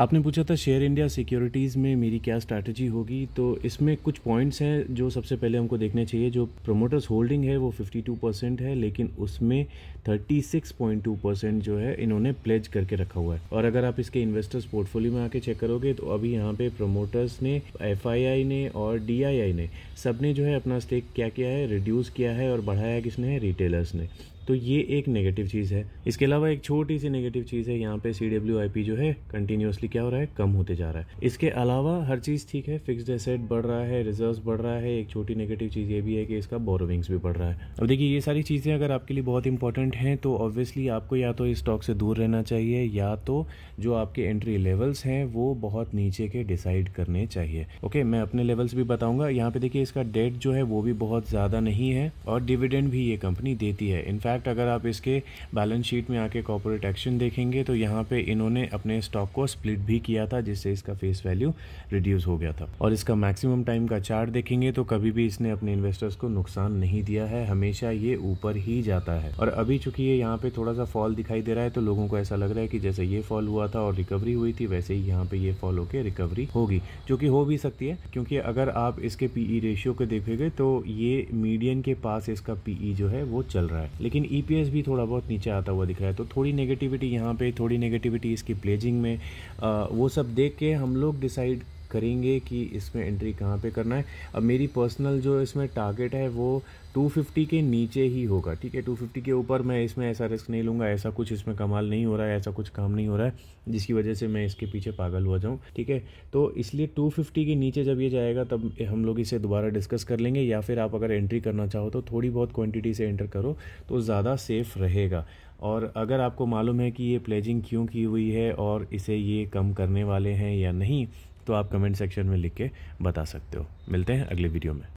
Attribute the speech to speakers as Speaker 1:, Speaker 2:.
Speaker 1: आपने पूछा था शेयर इंडिया सिक्योरिटीज़ में मेरी क्या स्ट्रैटेजी होगी तो इसमें कुछ पॉइंट्स हैं जो सबसे पहले हमको देखने चाहिए जो प्रोमोटर्स होल्डिंग है वो 52 परसेंट है लेकिन उसमें 36.2 परसेंट जो है इन्होंने प्लेज करके रखा हुआ है और अगर आप इसके इन्वेस्टर्स पोर्टफोलियो में आके चेक करोगे तो अभी यहाँ पे प्रोमोटर्स ने एफ ने और डी ने सब ने जो है अपना स्टेक क्या किया है रिड्यूस किया है और बढ़ाया किसने है रिटेलर्स ने तो ये एक नेगेटिव चीज़ है इसके अलावा एक छोटी सी नेगेटिव चीज़ है यहाँ पे सी डब्ल्यू आई पी जो है कंटिन्यूसली भी क्या हो रहा है कम होते जा रहा है इसके अलावा हर चीज़ ठीक है फिक्स एसेट बढ़ रहा है रिजर्व बढ़ रहा है एक छोटी नेगेटिव चीज़ ये भी है कि इसका बोरोविंग्स भी बढ़ रहा है अब देखिए ये सारी चीज़ें अगर आपके लिए बहुत इंपॉर्टेंट हैं तो ऑब्वियसली आपको या तो इस स्टॉक से दूर रहना चाहिए या तो जो आपके एंट्री लेवल्स हैं वो बहुत नीचे के डिसाइड करने चाहिए ओके मैं अपने लेवल्स भी बताऊंगा यहाँ पे देखिए इसका डेट जो है वो भी बहुत ज़्यादा नहीं है और डिविडेंड भी ये कंपनी देती है इनफैक्ट अगर आप इसके बैलेंस शीट में आके कॉपोरेट एक्शन देखेंगे तो यहाँ पे इन्होंने अपने स्टॉक को स्प्लिट ट्रेड भी किया था जिससे इसका फेस वैल्यू रिड्यूस हो गया था और इसका मैक्सिमम टाइम का चार्ट देखेंगे तो कभी भी इसने अपने इन्वेस्टर्स को नुकसान नहीं दिया है हमेशा ये ऊपर ही जाता है और अभी चूंकि ये यहाँ पे थोड़ा सा फॉल दिखाई दे रहा है तो लोगों को ऐसा लग रहा है कि जैसे ये फॉल हुआ था और रिकवरी हुई थी वैसे ही यहाँ पे ये फॉल होकर रिकवरी होगी जो कि हो भी सकती है क्योंकि अगर आप इसके पीई रेशियो e को देखोगे तो ये मीडियन के पास इसका पीई e जो है वो चल रहा है लेकिन ईपीएस e भी थोड़ा बहुत नीचे आता हुआ दिख रहा है तो थोड़ी नेगेटिविटी यहाँ पे थोड़ी नेगेटिविटी इसकी प्लेजिंग में वो सब देख के हम लोग डिसाइड करेंगे कि इसमें एंट्री कहाँ पे करना है अब मेरी पर्सनल जो इसमें टारगेट है वो 250 के नीचे ही होगा ठीक है 250 के ऊपर मैं इसमें ऐसा रिस्क नहीं लूँगा ऐसा कुछ इसमें कमाल नहीं हो रहा है ऐसा कुछ काम नहीं हो रहा है जिसकी वजह से मैं इसके पीछे पागल हुआ जाऊँ ठीक है तो इसलिए 250 के नीचे जब ये जाएगा तब हम लोग इसे दोबारा डिस्कस कर लेंगे या फिर आप अगर एंट्री करना चाहो तो थोड़ी बहुत क्वान्टिटी से एंटर करो तो ज़्यादा सेफ रहेगा और अगर आपको मालूम है कि ये प्लेजिंग क्यों की हुई है और इसे ये कम करने वाले हैं या नहीं तो आप कमेंट सेक्शन में लिख के बता सकते हो मिलते हैं अगले वीडियो में